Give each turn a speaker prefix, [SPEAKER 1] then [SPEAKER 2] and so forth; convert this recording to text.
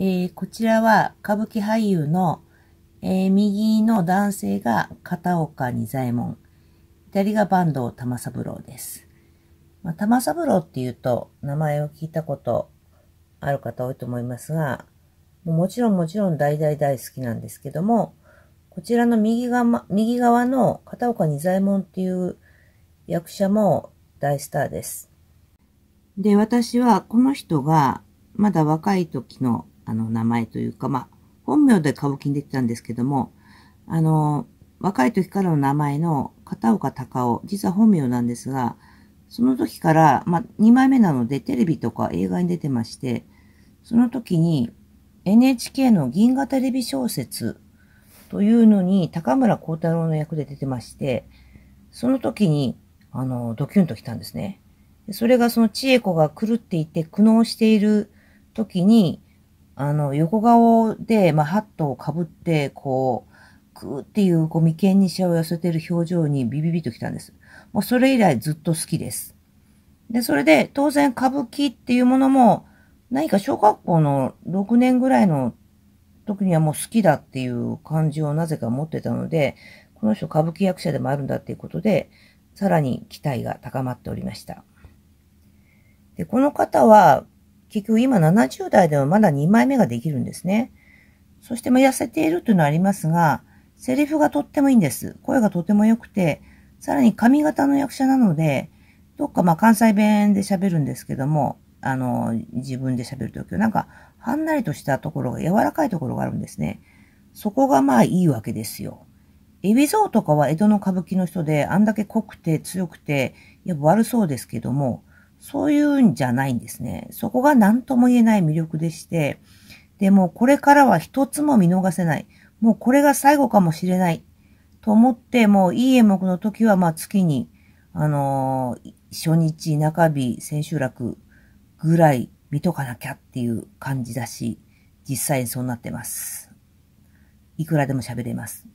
[SPEAKER 1] えー、こちらは歌舞伎俳優の、えー、右の男性が片岡仁左衛門、左が坂東玉三郎です。まあ、玉三郎っていうと名前を聞いたことある方多いと思いますが、もちろんもちろん大大大好きなんですけども、こちらの右側右側の片岡仁左衛門っていう役者も大スターです。で、私はこの人がまだ若い時のあの、名前というか、まあ、本名で歌舞伎に出てたんですけども、あの、若い時からの名前の片岡隆夫、実は本名なんですが、その時から、まあ、2枚目なのでテレビとか映画に出てまして、その時に NHK の銀河テレビ小説というのに高村光太郎の役で出てまして、その時に、あの、ドキュンと来たんですね。それがその千恵子が狂っていて苦悩している時に、あの、横顔で、まあ、ハットをかぶって、こう、くーっていう、こう、眉間にしわを寄せてる表情にビビビときたんです。もうそれ以来ずっと好きです。で、それで、当然歌舞伎っていうものも、何か小学校の6年ぐらいの時にはもう好きだっていう感じをなぜか持ってたので、この人歌舞伎役者でもあるんだっていうことで、さらに期待が高まっておりました。で、この方は、結局今70代ではまだ2枚目ができるんですね。そしてま痩せているというのはありますが、セリフがとってもいいんです。声がとても良くて、さらに髪型の役者なので、どっかまあ関西弁で喋るんですけども、あの、自分で喋るときは、なんか、はんなりとしたところが、柔らかいところがあるんですね。そこがまあいいわけですよ。海老蔵とかは江戸の歌舞伎の人で、あんだけ濃くて強くて、やっぱ悪そうですけども、そういうんじゃないんですね。そこが何とも言えない魅力でして、でもこれからは一つも見逃せない。もうこれが最後かもしれない。と思って、もういい演目の時は、まあ月に、あのー、初日、中日、千秋楽ぐらい見とかなきゃっていう感じだし、実際にそうなってます。いくらでも喋れます。